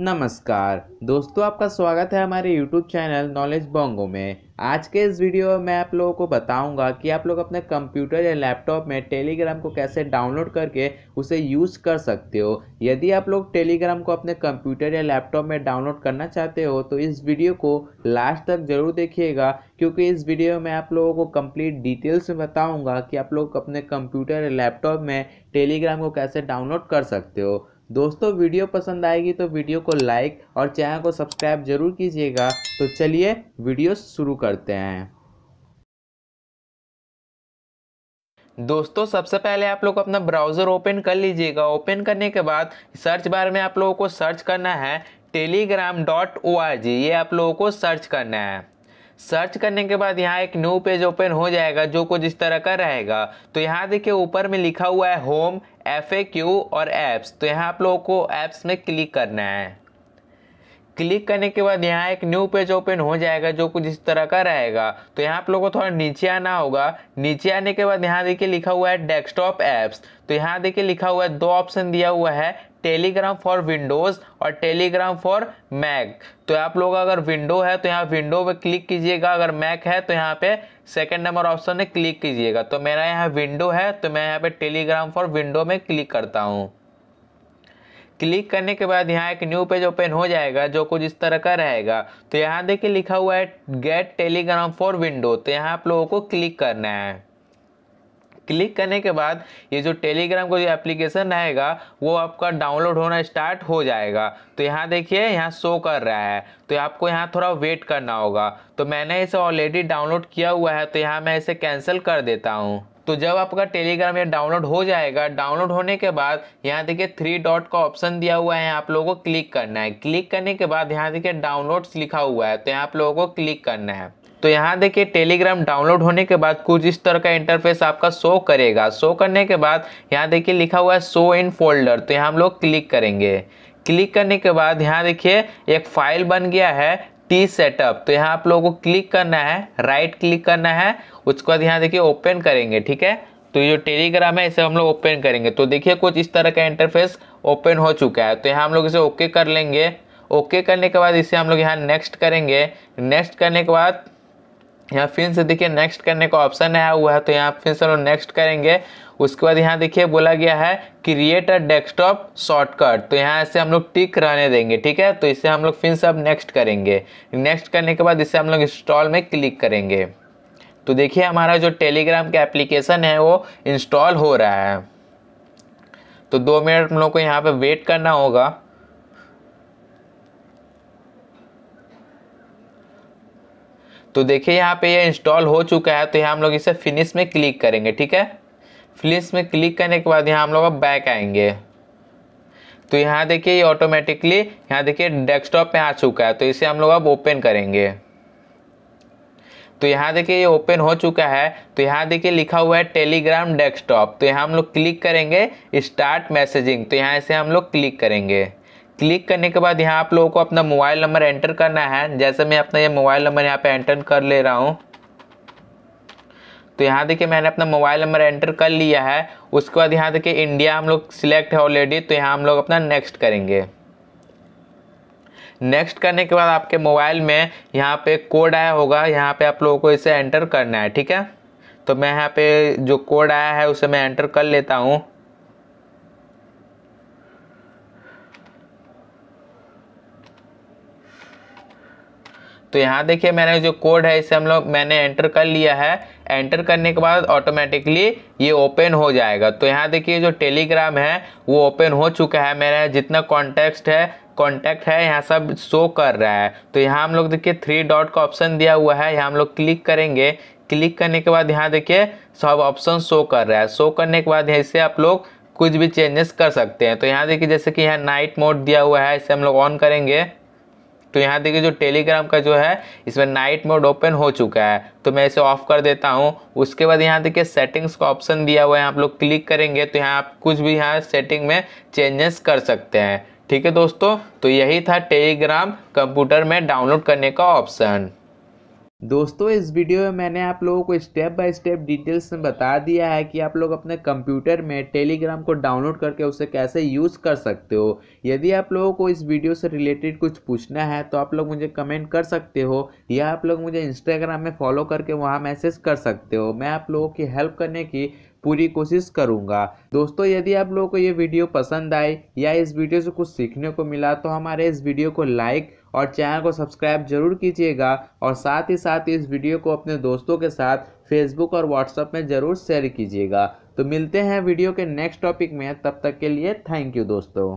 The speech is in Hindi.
नमस्कार दोस्तों आपका स्वागत है हमारे YouTube चैनल नॉलेज बोंगो में आज के इस वीडियो में मैं आप लोगों को बताऊंगा कि आप लोग अपने कंप्यूटर या लैपटॉप में टेलीग्राम को कैसे डाउनलोड करके उसे यूज़ कर सकते हो यदि आप लोग टेलीग्राम को अपने कंप्यूटर या लैपटॉप में डाउनलोड करना चाहते हो तो इस वीडियो को लास्ट तक ज़रूर देखिएगा क्योंकि इस वीडियो में आप लोगों को कंप्लीट डिटेल्स में बताऊँगा कि आप लोग अपने कंप्यूटर या लैपटॉप में टेलीग्राम को कैसे डाउनलोड कर सकते हो दोस्तों वीडियो पसंद आएगी तो वीडियो को लाइक और चैनल को सब्सक्राइब जरूर कीजिएगा तो चलिए वीडियो शुरू करते हैं दोस्तों सबसे पहले आप लोग अपना ब्राउज़र ओपन कर लीजिएगा ओपन करने के बाद सर्च बार में आप लोगों को सर्च करना है Telegram dot O R G ये आप लोगों को सर्च करना है सर्च करने के बाद यहाँ एक न्यू पेज ओपन हो जाएगा जो कुछ इस तरह का रहेगा तो यहाँ देखिए ऊपर में लिखा हुआ है होम एफ और एप्स तो यहाँ आप लोगों को ऐप्स में क्लिक करना है क्लिक करने के बाद यहाँ एक न्यू पेज ओपन हो जाएगा जो कुछ इस तरह का रहेगा तो यहाँ आप लोगों को थोड़ा नीचे आना होगा नीचे आने के बाद यहाँ देखिए लिखा हुआ है डेस्कटॉप ऐप्स तो यहाँ देखिए लिखा हुआ है दो ऑप्शन दिया हुआ है टेलीग्राम फॉर विंडोज़ और टेलीग्राम फॉर मैक तो आप लोग अगर विंडो है तो यहाँ विंडो पे क्लिक कीजिएगा अगर मैक है तो यहाँ पे सेकंड नंबर ऑप्शन में क्लिक कीजिएगा तो मेरा यहाँ विंडो है तो मैं यहाँ पे टेलीग्राम फॉर विंडो में क्लिक करता हूँ क्लिक करने के बाद यहाँ एक न्यू पेज ओपन हो जाएगा जो कुछ इस तरह का रहेगा तो यहाँ देखिए लिखा हुआ है गेट टेलीग्राम फॉर विंडो तो यहाँ आप लोगों को क्लिक करना है क्लिक करने के बाद ये जो टेलीग्राम का जो एप्लीकेशन रहेगा वो आपका डाउनलोड होना स्टार्ट हो जाएगा तो यहाँ देखिए यहाँ शो कर रहा है तो आपको यहाँ थोड़ा वेट करना होगा तो मैंने इसे ऑलरेडी डाउनलोड किया हुआ है तो यहाँ मैं इसे कैंसिल कर देता हूँ तो जब आपका टेलीग्राम ये डाउनलोड हो जाएगा डाउनलोड होने के बाद यहाँ देखिए थ्री डॉट का ऑप्शन दिया हुआ है आप लोगों को क्लिक करना है क्लिक करने के बाद यहाँ देखिए डाउनलोड्स लिखा हुआ है तो यहाँ आप लोगों को क्लिक करना है तो यहाँ देखिए टेलीग्राम डाउनलोड होने के बाद कुछ इस तरह का इंटरफेस आपका शो करेगा शो करने के बाद यहाँ देखिए लिखा हुआ है शो इन फोल्डर तो यहाँ हम लोग क्लिक करेंगे क्लिक करने के बाद यहाँ देखिए एक फाइल बन गया है टी सेटअप तो यहाँ आप लोगों को क्लिक करना है राइट क्लिक करना है उसके बाद यहाँ देखिए ओपन करेंगे ठीक है तो ये जो टेलीग्राम है इसे हम लोग ओपन करेंगे तो देखिए कुछ इस तरह का इंटरफेस ओपन हो चुका है तो यहाँ हम लोग इसे ओके कर लेंगे ओके करने के बाद इसे हम लोग यहाँ नेक्स्ट करेंगे नेक्स्ट करने के बाद यहाँ फिर से देखिए नेक्स्ट करने का ऑप्शन आया हुआ है तो यहाँ फिर से हम नेक्स्ट करेंगे उसके बाद यहाँ देखिए बोला गया है क्रिएट अ डेस्कटॉप शॉर्टकट तो यहाँ से हम लोग टिक रहने देंगे ठीक है तो इसे हम लोग फिर से अब नेक्स्ट करेंगे नेक्स्ट करने के बाद इसे हम लोग इंस्टॉल में क्लिक करेंगे तो देखिए हमारा जो टेलीग्राम का एप्लीकेशन है वो इंस्टॉल हो रहा है तो दो मिनट हम लोग को यहाँ पर वेट करना होगा तो देखिए यहाँ पे ये इंस्टॉल हो चुका है तो यहाँ हम लोग इसे फिनिश में क्लिक करेंगे ठीक है फिनिश में क्लिक करने के बाद यहाँ हम लोग अब बैक आएंगे तो यहाँ देखिए ये ऑटोमेटिकली यहाँ देखिए डेस्कटॉप पे आ चुका है तो इसे हम लोग अब ओपन करेंगे तो यहाँ देखिए ये ओपन हो चुका है तो यहाँ देखिए लिखा हुआ है टेलीग्राम डेस्कटॉप तो यहाँ हम लोग क्लिक करेंगे स्टार्ट मैसेजिंग तो यहाँ इसे हम लोग क्लिक करेंगे क्लिक करने के बाद यहाँ आप लोगों को अपना मोबाइल नंबर एंटर करना है जैसे मैं अपना ये मोबाइल नंबर यहाँ पे एंटर कर ले रहा हूँ तो यहाँ देखिए मैंने अपना मोबाइल नंबर एंटर कर लिया है उसके बाद यहाँ देखिए इंडिया हम लोग सिलेक्ट है ऑलरेडी तो यहाँ हम लोग अपना नेक्स्ट करेंगे नेक्स्ट करने के बाद आपके मोबाइल में यहाँ पे कोड आया होगा यहाँ पे आप लोगों को इसे एंटर करना है ठीक है तो मैं यहाँ पे जो कोड आया है उसे मैं एंटर कर लेता हूँ तो यहाँ देखिए मैंने जो कोड है इसे हम लोग मैंने एंटर कर लिया है एंटर करने के बाद ऑटोमेटिकली ये ओपन हो जाएगा तो यहाँ देखिए जो टेलीग्राम है वो ओपन हो चुका है मेरा जितना कॉन्टेक्स्ट है कॉन्टैक्ट है यहाँ सब शो कर रहा है तो यहाँ हम लोग देखिए थ्री डॉट का ऑप्शन दिया हुआ है यहाँ हम लोग क्लिक करेंगे क्लिक करने के बाद यहाँ देखिए सब ऑप्शन शो कर रहा है शो करने के बाद इसे आप लोग कुछ भी चेंजेस कर सकते हैं तो यहाँ देखिए जैसे कि यहाँ नाइट मोड दिया हुआ है इसे हम लोग ऑन करेंगे तो यहाँ देखिए जो टेलीग्राम का जो है इसमें नाइट मोड ओपन हो चुका है तो मैं इसे ऑफ कर देता हूँ उसके बाद यहाँ देखिए सेटिंग्स का ऑप्शन दिया हुआ है आप लोग क्लिक करेंगे तो यहाँ आप कुछ भी यहाँ सेटिंग में चेंजेस कर सकते हैं ठीक है दोस्तों तो यही था टेलीग्राम कंप्यूटर में डाउनलोड करने का ऑप्शन दोस्तों इस वीडियो में मैंने आप लोगों को स्टेप बाय स्टेप डिटेल्स में बता दिया है कि आप लोग अपने कंप्यूटर में टेलीग्राम को डाउनलोड करके उसे कैसे यूज़ कर सकते हो यदि आप लोगों को इस वीडियो से रिलेटेड कुछ पूछना है तो आप लोग मुझे कमेंट कर सकते हो या आप लोग मुझे इंस्टाग्राम में फॉलो करके वहाँ मैसेज कर सकते हो मैं आप लोगों की हेल्प करने की पूरी कोशिश करूँगा दोस्तों यदि आप लोगों को ये वीडियो पसंद आए या इस वीडियो से कुछ सीखने को मिला तो हमारे इस वीडियो को लाइक और चैनल को सब्सक्राइब जरूर कीजिएगा और साथ ही साथ इस वीडियो को अपने दोस्तों के साथ फेसबुक और व्हाट्सएप में ज़रूर शेयर कीजिएगा तो मिलते हैं वीडियो के नेक्स्ट टॉपिक में तब तक के लिए थैंक यू दोस्तों